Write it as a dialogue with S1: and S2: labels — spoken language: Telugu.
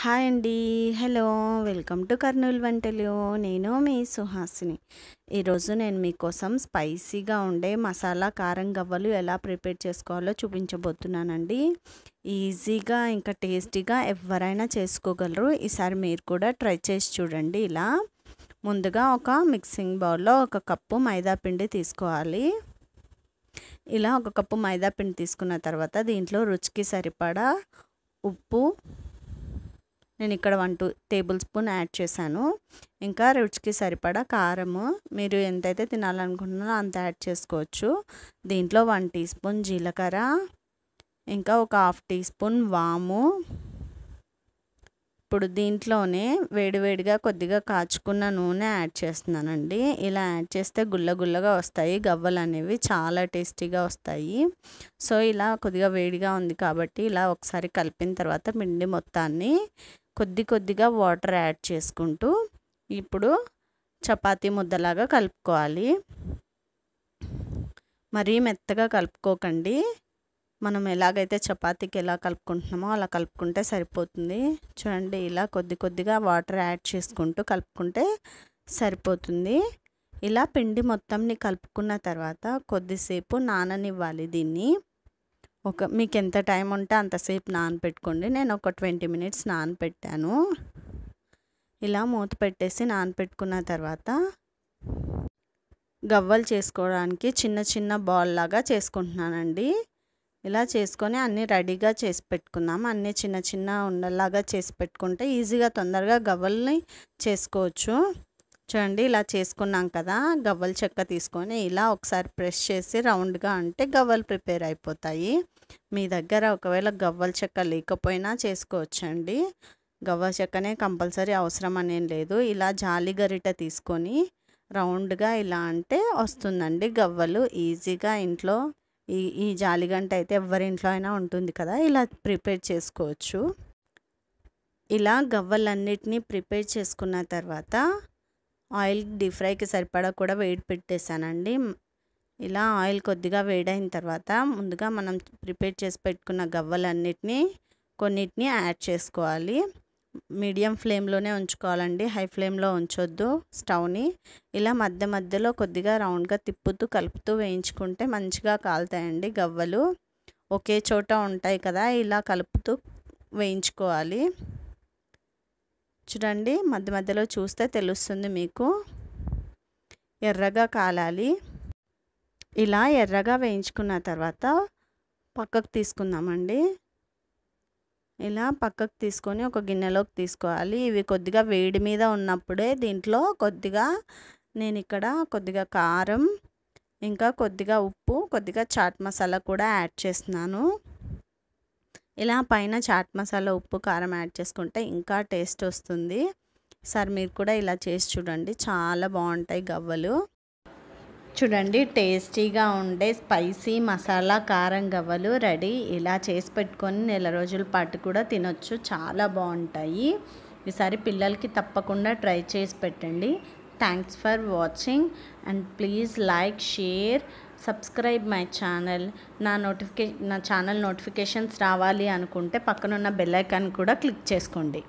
S1: హాయ్ అండి హలో వెల్కమ్ టు కర్నూలు వంటలు నేను మీ సుహాసిని ఈరోజు నేను మీకోసం స్పైసీగా ఉండే మసాలా కారం గవ్వలు ఎలా ప్రిపేర్ చేసుకోవాలో చూపించబోతున్నానండి ఈజీగా ఇంకా టేస్టీగా ఎవరైనా చేసుకోగలరు ఈసారి మీరు కూడా ట్రై చేసి చూడండి ఇలా ముందుగా ఒక మిక్సింగ్ బౌల్లో ఒక కప్పు మైదా పిండి తీసుకోవాలి ఇలా ఒక కప్పు మైదా పిండి తీసుకున్న తర్వాత దీంట్లో రుచికి సరిపడా ఉప్పు నేను ఇక్కడ one two tablespoon add చేశాను ఇంకా రుచికి సరిపడా కారము మీరు ఎంతైతే తినాలనుకుంటున్నారో అంత యాడ్ చేసుకోవచ్చు దీంట్లో వన్ టీ స్పూన్ జీలకర్ర ఇంకా ఒక హాఫ్ టీ స్పూన్ వాము ఇప్పుడు దీంట్లోనే వేడివేడిగా కొద్దిగా కాచుకున్న నూనె యాడ్ చేస్తున్నానండి ఇలా యాడ్ చేస్తే గుల్ల గుల్లగా వస్తాయి గవ్వలు అనేవి చాలా టేస్టీగా వస్తాయి సో ఇలా కొద్దిగా వేడిగా ఉంది కాబట్టి ఇలా ఒకసారి కలిపిన తర్వాత పిండి మొత్తాన్ని కొద్ది కొద్దిగా వాటర్ యాడ్ చేసుకుంటూ ఇప్పుడు చపాతీ ముద్దలాగా కలుపుకోవాలి మరీ మెత్తగా కలుపుకోకండి మనం ఎలాగైతే చపాతీకి ఎలా కలుపుకుంటున్నామో అలా కలుపుకుంటే సరిపోతుంది చూడండి ఇలా కొద్ది కొద్దిగా వాటర్ యాడ్ చేసుకుంటూ కలుపుకుంటే సరిపోతుంది ఇలా పిండి మొత్తంని కలుపుకున్న తర్వాత కొద్దిసేపు నాననివ్వాలి దీన్ని ఒక మీకు ఎంత టైం ఉంటే అంతసేపు నానపెట్టుకోండి నేను ఒక ట్వంటీ మినిట్స్ నానపెట్టాను ఇలా మూత పెట్టేసి నానపెట్టుకున్న తర్వాత గవ్వలు చేసుకోవడానికి చిన్న చిన్న బాల్ లాగా చేసుకుంటున్నానండి ఇలా చేసుకొని అన్నీ రెడీగా చేసి పెట్టుకుందాం అన్నీ చిన్న చిన్న ఉండలాగా చేసి పెట్టుకుంటే ఈజీగా తొందరగా గవ్వల్ని చేసుకోవచ్చు చూడండి ఇలా చేసుకున్నాం కదా గవ్వల చెక్క తీసుకొని ఇలా ఒకసారి ప్రెస్ చేసి రౌండ్గా అంటే గవ్వలు ప్రిపేర్ అయిపోతాయి మీ దగ్గర ఒకవేళ గవ్వల చెక్క లేకపోయినా చేసుకోవచ్చండి గవ్వ చెక్కనే కంపల్సరీ అవసరం అనేం లేదు ఇలా జాలి గరిట తీసుకొని రౌండ్గా ఇలా అంటే వస్తుందండి గవ్వలు ఈజీగా ఇంట్లో ఈ ఈ గంట అయితే ఎవరింట్లో అయినా ఉంటుంది కదా ఇలా ప్రిపేర్ చేసుకోవచ్చు ఇలా గవ్వలన్నిటినీ ప్రిపేర్ చేసుకున్న తర్వాత ఆయిల్ డీప్ ఫ్రైకి సరిపడా కూడా వేడి పెట్టేశానండి ఇలా ఆయిల్ కొద్దిగా వేడైన తర్వాత ముందుగా మనం ప్రిపేర్ చేసి పెట్టుకున్న గవ్వలన్నిటినీ కొన్నిటిని యాడ్ చేసుకోవాలి మీడియం ఫ్లేమ్లోనే ఉంచుకోవాలండి హై ఫ్లేమ్లో ఉంచొద్దు స్టవ్ని ఇలా మధ్య మధ్యలో కొద్దిగా రౌండ్గా తిప్పుతూ కలుపుతూ వేయించుకుంటే మంచిగా కాలుతాయండి గవ్వలు ఒకే చోట ఉంటాయి కదా ఇలా కలుపుతూ వేయించుకోవాలి చూడండి మధ్య మధ్యలో చూస్తే తెలుస్తుంది మీకు ఎర్రగా కాలాలి ఇలా ఎర్రగా వేయించుకున్న తర్వాత పక్కకు తీసుకుందామండి ఇలా పక్కకు తీసుకొని ఒక గిన్నెలోకి తీసుకోవాలి ఇవి కొద్దిగా వేడి మీద ఉన్నప్పుడే దీంట్లో కొద్దిగా నేను ఇక్కడ కొద్దిగా కారం ఇంకా కొద్దిగా ఉప్పు కొద్దిగా చాట్ మసాలా కూడా యాడ్ చేస్తున్నాను ఇలా పైన చాట్ మసాలా ఉప్పు కారం యాడ్ చేసుకుంటే ఇంకా టేస్ట్ వస్తుంది సార్ మీరు కూడా ఇలా చేసి చూడండి చాలా బాగుంటాయి గవ్వలు చూడండి టేస్టీగా ఉండే స్పైసీ మసాలా కారం గవ్వలు రెడీ ఇలా చేసి పెట్టుకొని నెల రోజుల పాటు కూడా తినొచ్చు చాలా బాగుంటాయి ఈసారి పిల్లలకి తప్పకుండా ట్రై చేసి పెట్టండి thanks for watching and please like share subscribe my channel నా నోటిఫికే నా ఛానల్ నోటిఫికేషన్స్ రావాలి అనుకుంటే పక్కనున్న బెల్ ఐకాన్ కూడా క్లిక్ చేసుకోండి